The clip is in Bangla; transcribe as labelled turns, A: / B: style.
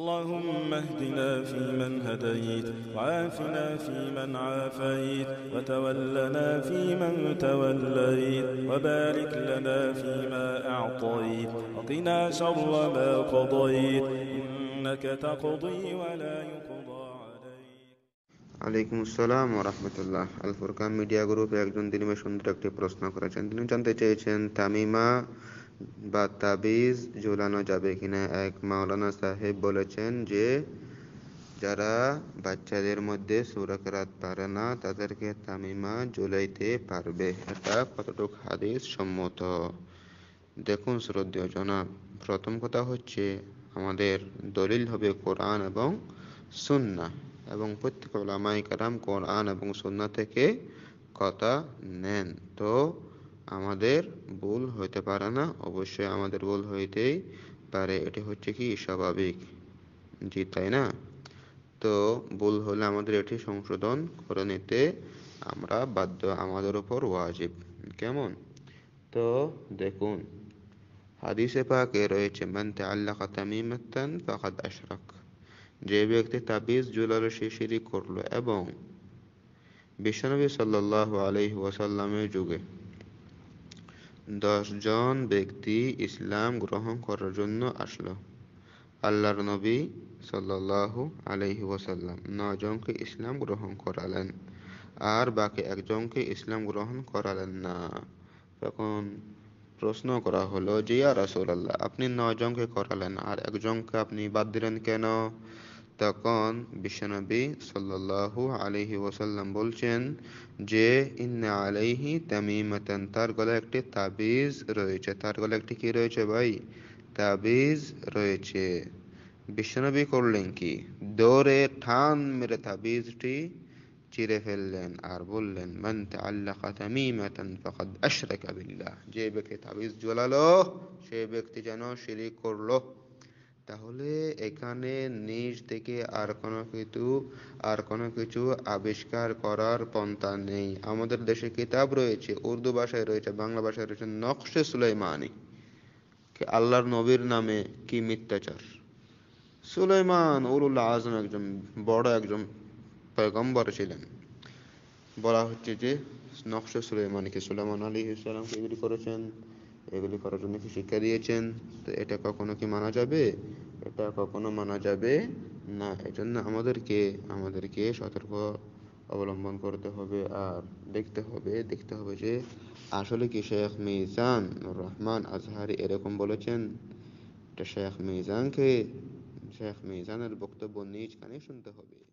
A: اللهم اهدنا فيمن هديت وعافنا فيمن عافيت وتولنا فيمن توليت وبارك لنا فيما أعطيت وقنا شر ما قضيت إنك تقضي ولا يقضى
B: আলাইকুম আসসালাম রহমতুল্লাহ আল ফুরকান মিডিয়া গ্রুপে একজন দিলিমা সুন্দর একটি প্রশ্ন করেছেন তিনি জানতে চেয়েছেন تاميما বা তাবিজ ঝোলানো যাবে কিনা এক মাওলানা সাহেব বলেছেন যে যারা বাচ্চাদের মধ্যে সুরাকাত পারে না তাদেরকে তামিমা ঝুলাইতে পারবে এটা কতটুকু হাদিস সম্মত দেখুন শ্রদ্ধেয় জনাব প্রথম কথা হচ্ছে আমাদের দলিল হবে কোরআন এবং সুন্না এবং প্রত্যেক ওলামাই কারাম কোরআন এবং সুন্না থেকে কথা নেন তো আমাদের ভুল হইতে পারে না অবশ্যই আমাদের ভুল হইতেই পারে এটি হচ্ছে কি স্বাভাবিক জি তাই না তো ভুল হলে আমাদের এটি সংশোধন করে নিতে আমরা বাধ্য আমাদের উপর ওয়াজিব কেমন তো দেখুন হাদিসে পাকে রয়েছে মানতে আল্লাহ তামিমাত্তান ফাকাদ আশরাক যে ব্যক্তি তাবিজ জুলালো সে করলো এবং বিশ্বনবী সাল্লাহ আলহি ওয়াসাল্লামের যুগে দশজন ব্যক্তি ইসলাম গ্রহণ করার জন্য আসলো আল্লাহর নবী সাল্লাল্লাহু আলহি ওসাল্লাম নয়জনকে ইসলাম গ্রহণ করালেন আর বাকি একজনকে ইসলাম গ্রহণ করালেন না তখন প্রশ্ন করা হলো আর আসল আল্লাহ আপনি নয়জনকে করালেন আর একজনকে আপনি বাদ দিলেন কেন তখন বিশ্বনবী সাল্লাল্লাহু আলহি ওসাল্লাম বলছেন যে ইন্না আলাইহি তামিমাতান তার গলায় একটি তাবিজ রয়েছে তার গলায় একটি কি রয়েছে ভাই তাবিজ রয়েছে বিশ্বনবী করলেন কি দৌড়ে ঠান মেরে তাবিজটি চিরে ফেললেন আর বললেন মান তাআল্লাকা তামিমাতান ফাকাদ আশরাকা বিল্লাহ যে ব্যক্তি তাবিজ জ্বলালো সেই ব্যক্তি যেন শিরিক করলো তাহলে এখানে নিজ থেকে আর কোনো কিছু আর কোনো কিছু আবিষ্কার করার পন্থা নেই আমাদের দেশে কিতাব রয়েছে উর্দু ভাষায় রয়েছে বাংলা ভাষায় রয়েছে নকশে সুলাইমানি আল্লাহর নবীর নামে কি মিথ্যাচার সুলাইমান উরুল্লাহ আজম একজন বড় একজন পয়গম্বর ছিলেন বলা হচ্ছে যে নকশে সুলাইমানকে সুলাইমান আলী ইসলাম তৈরি করেছেন এগুলি করার জন্য কি শিক্ষা দিয়েছেন তো এটা কখনো কি মানা যাবে এটা কখনো মানা যাবে না এজন্য আমাদেরকে আমাদেরকে সতর্ক অবলম্বন করতে হবে আর দেখতে হবে দেখতে হবে যে আসলে কি শেখ মিজান রহমান আজহারি এরকম বলেছেন এটা শেখ মিজানকে শেখ মিজানের বক্তব্য নিজ কানে শুনতে হবে